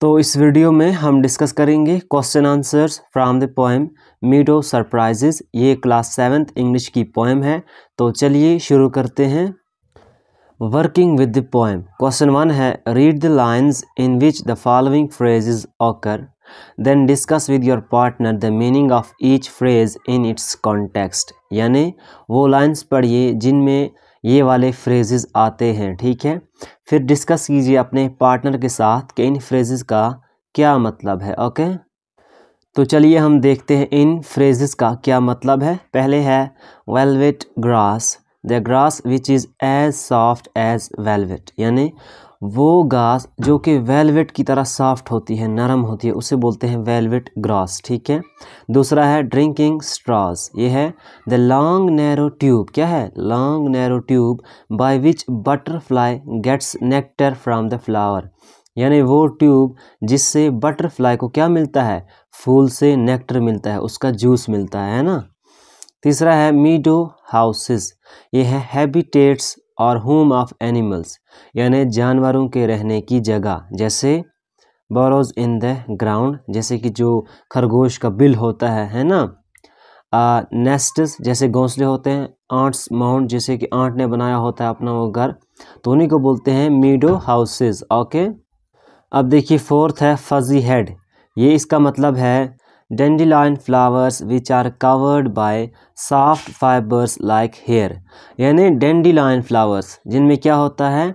तो इस वीडियो में हम डिस्कस करेंगे question answers from the poem meadow surprises ये क्लास सेवेंथ इंग्लिश की पोएम है तो चलिए शुरू करते हैं working with the poem question one है read the lines in which the following phrases occur then discuss with your partner the meaning of each phrase in its context यानी वो लाइन्स पढ़िए जिनमें ये वाले फ्रेजेस आते हैं ठीक है फिर डिस्कस कीजिए अपने पार्टनर के साथ कि इन फ्रेजेस का क्या मतलब है ओके तो चलिए हम देखते हैं इन फ्रेजेस का क्या मतलब है पहले है velvet grass the grass which is as soft as velvet यानी वो घास जो कि वेलवेट की तरह सॉफ्ट होती है नरम होती है उसे बोलते हैं वेलवेट ग्रास ठीक है दूसरा है ड्रिंकिंग स्ट्रॉस ये है द लॉन्ग नैरो ट्यूब क्या है long narrow tube by which butterfly gets nectar from the flower यानी वो ट्यूब जिससे बटरफ्लाई को क्या मिलता है फूल से नेक्टर मिलता है उसका जूस मिलता है ना तीसरा है मीडो हाउसेस ये है हैबिटेट्स और होम ऑफ एनिमल्स यानी जानवरों के रहने की जगह जैसे बोरोज इन द ग्राउंड जैसे कि जो खरगोश का बिल होता है है ना नेस्ट जैसे घोंसले होते हैं आंट्स माउंट जैसे कि आंट ने बनाया होता है अपना वो घर तो उन्हीं को बोलते हैं मीडो हाउसेस ओके अब देखिए फोर्थ है फजी हेड ये इसका मतलब है dandelion flowers which are covered by soft fibers like hair यानी dandelion flowers जिनमें क्या होता है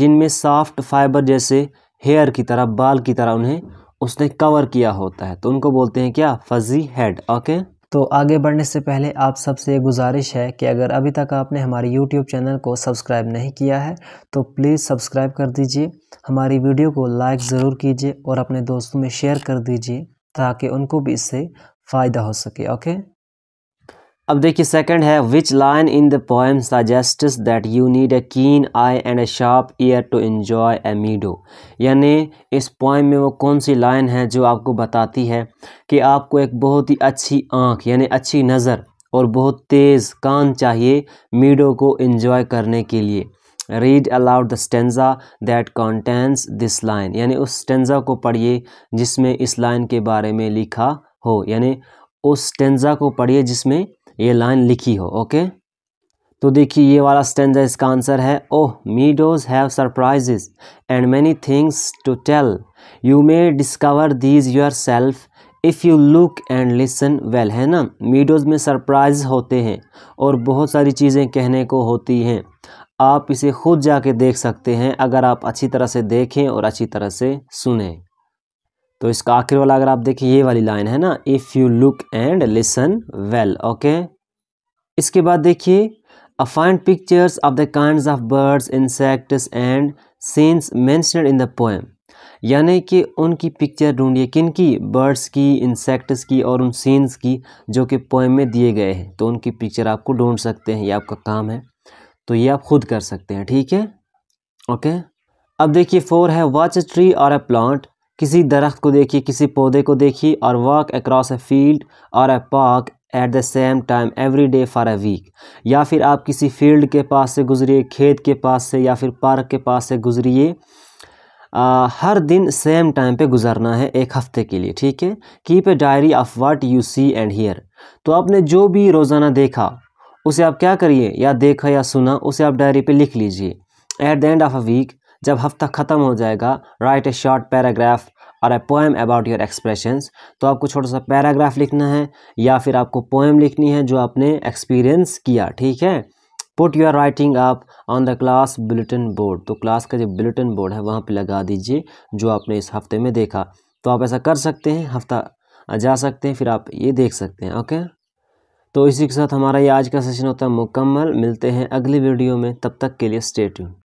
जिनमें soft fiber जैसे हेयर की तरह बाल की तरह उन्हें उसने कवर किया होता है तो उनको बोलते हैं क्या फजी head ओके तो आगे बढ़ने से पहले आप सबसे ये गुजारिश है कि अगर अभी तक आपने हमारे यूट्यूब चैनल को सब्सक्राइब नहीं किया है तो प्लीज़ सब्सक्राइब कर दीजिए हमारी वीडियो को लाइक ज़रूर कीजिए और अपने दोस्तों में शेयर कर दीजिए ताकि उनको भी इससे फ़ायदा हो सके ओके अब देखिए सेकंड है which line in the poem suggest that you need a keen eye and a sharp ear to enjoy a meadow यानी इस पोएम में वो कौन सी लाइन है जो आपको बताती है कि आपको एक बहुत ही अच्छी आँख यानी अच्छी नज़र और बहुत तेज़ कान चाहिए मीडो को इन्जॉय करने के लिए read aloud the stanza that contains this line यानी उस स्टेंजा को पढ़िए जिसमें इस लाइन के बारे में लिखा हो यानी उस स्टेंजा को पढ़िए जिसमें ये लाइन लिखी हो ओके तो देखिए ये वाला स्टेंजा इसका आंसर है oh meadows have surprises and many things to tell you may discover these yourself if you look and listen well है ना वीडियोज में सरप्राइज होते हैं और बहुत सारी चीज़ें कहने को होती हैं आप इसे खुद जाके देख सकते हैं अगर आप अच्छी तरह से देखें और अच्छी तरह से सुने तो इसका आखिर वाला अगर आप देखें ये वाली लाइन है ना if you look and listen well okay इसके बाद देखिए a find pictures of the kind of birds insects and scenes mentioned in the poem यानी कि उनकी पिक्चर ढूंढिए किन की बर्ड्स की इंसेक्ट्स की और उन सीन्स की जो कि पोएम में दिए गए हैं तो उनकी पिक्चर आपको ढूंढ सकते हैं ये आपका काम है तो ये आप खुद कर सकते हैं ठीक है ओके अब देखिए फोर है वॉच अ ट्री और अ प्लांट किसी दरख्त को देखिए किसी पौधे को देखिए और वॉक अक्रॉस अ फील्ड और a park at the same time every day for a week या फिर आप किसी फील्ड के पास से गुजरिए खेत के पास से या फिर पार्क के पास से गुजरिए आ, हर दिन सेम टाइम पे गुजारना है एक हफ्ते के लिए ठीक है keep a diary of what you see and hear तो आपने जो भी रोज़ाना देखा उसे आप क्या करिए या देखा या सुना उसे आप डायरी पे लिख लीजिए at the end of a week जब हफ्ता ख़त्म हो जाएगा राइट ए शॉर्ट पैराग्राफ और a poem about your expressions तो आपको छोटा सा पैराग्राफ लिखना है या फिर आपको पोएम लिखनी है जो आपने एक्सपीरियंस किया ठीक है पुट योर राइटिंग आप on the class bulletin board तो क्लास का जो बुलेटिन बोर्ड है वहाँ पर लगा दीजिए जो आपने इस हफ्ते में देखा तो आप ऐसा कर सकते हैं हफ्ता जा सकते हैं फिर आप ये देख सकते हैं ओके तो इसी के साथ हमारा ये आज का सेशन होता है मुकम्मल मिलते हैं अगली वीडियो में तब तक के लिए स्टे ट्यून